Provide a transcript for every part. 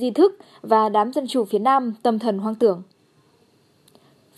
di thức và đám dân chủ phía Nam tâm thần hoang tưởng.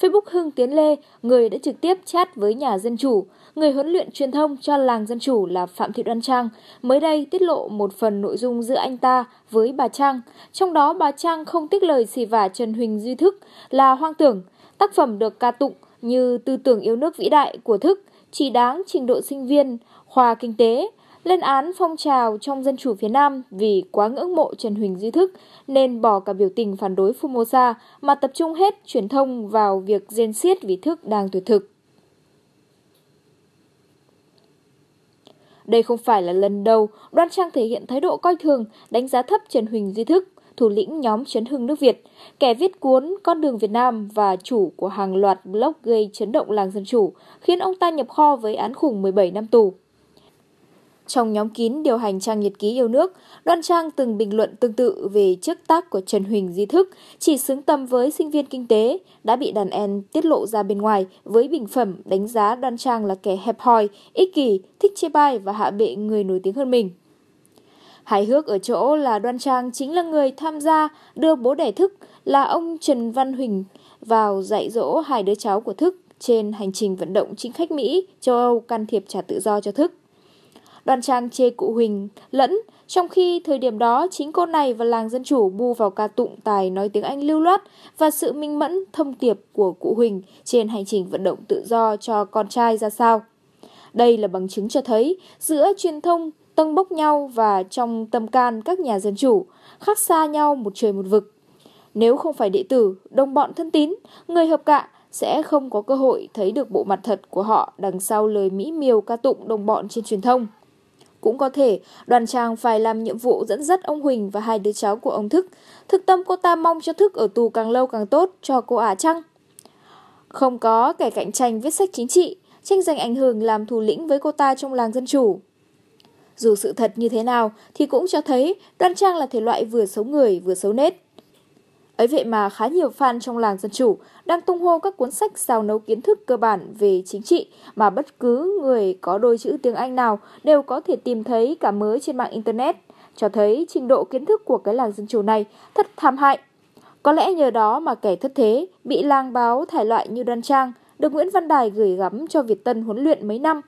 Facebook Hưng Tiến Lê, người đã trực tiếp chat với nhà dân chủ, người huấn luyện truyền thông cho làng dân chủ là Phạm Thị Đoan Trang, mới đây tiết lộ một phần nội dung giữa anh ta với bà Trang. Trong đó bà Trang không tiếc lời xì vả Trần Huỳnh Duy Thức là hoang tưởng, tác phẩm được ca tụng như tư tưởng yêu nước vĩ đại của Thức, chỉ đáng trình độ sinh viên, khoa kinh tế, lên án phong trào trong dân chủ phía Nam vì quá ngưỡng mộ Trần Huỳnh Duy Thức nên bỏ cả biểu tình phản đối Formosa mà tập trung hết truyền thông vào việc diên xiết vì Thức đang tuyệt thực. Đây không phải là lần đầu Đoan Trang thể hiện thái độ coi thường, đánh giá thấp Trần Huỳnh Duy Thức, thủ lĩnh nhóm Chấn Hưng nước Việt, kẻ viết cuốn Con đường Việt Nam và chủ của hàng loạt blog gây chấn động làng dân chủ, khiến ông ta nhập kho với án khủng 17 năm tù. Trong nhóm kín điều hành trang nhật ký yêu nước, Đoan Trang từng bình luận tương tự về chức tác của Trần Huỳnh Di Thức chỉ xứng tầm với sinh viên kinh tế, đã bị đàn em tiết lộ ra bên ngoài với bình phẩm đánh giá Đoan Trang là kẻ hẹp hòi, ích kỷ, thích chê bai và hạ bệ người nổi tiếng hơn mình. Hài hước ở chỗ là Đoan Trang chính là người tham gia đưa bố đẻ Thức là ông Trần Văn Huỳnh vào dạy dỗ hai đứa cháu của Thức trên hành trình vận động chính khách Mỹ, châu Âu can thiệp trả tự do cho Thức. Đoàn Trang chê cụ Huỳnh lẫn, trong khi thời điểm đó chính cô này và làng dân chủ bu vào ca tụng tài nói tiếng Anh lưu loát và sự minh mẫn thông tiệp của cụ Huỳnh trên hành trình vận động tự do cho con trai ra sao. Đây là bằng chứng cho thấy giữa truyền thông tâng bốc nhau và trong tâm can các nhà dân chủ, khác xa nhau một trời một vực. Nếu không phải đệ tử, đồng bọn thân tín, người hợp cạ sẽ không có cơ hội thấy được bộ mặt thật của họ đằng sau lời mỹ miều ca tụng đồng bọn trên truyền thông. Cũng có thể, đoàn trang phải làm nhiệm vụ dẫn dắt ông Huỳnh và hai đứa cháu của ông Thức. Thực tâm cô ta mong cho Thức ở tù càng lâu càng tốt cho cô ả à chăng? Không có kẻ cạnh tranh viết sách chính trị, tranh giành ảnh hưởng làm thủ lĩnh với cô ta trong làng dân chủ. Dù sự thật như thế nào thì cũng cho thấy đoan trang là thể loại vừa xấu người vừa xấu nết. Ấy vậy mà khá nhiều fan trong làng dân chủ đang tung hô các cuốn sách sao nấu kiến thức cơ bản về chính trị mà bất cứ người có đôi chữ tiếng Anh nào đều có thể tìm thấy cả mới trên mạng Internet, cho thấy trình độ kiến thức của cái làng dân chủ này thật tham hại. Có lẽ nhờ đó mà kẻ thất thế bị làng báo thải loại như Đoan Trang được Nguyễn Văn Đài gửi gắm cho Việt Tân huấn luyện mấy năm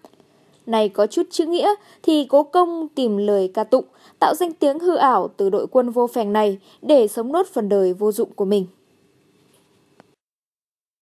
này có chút chữ nghĩa thì cố công tìm lời ca tụng, tạo danh tiếng hư ảo từ đội quân vô phèn này để sống nốt phần đời vô dụng của mình.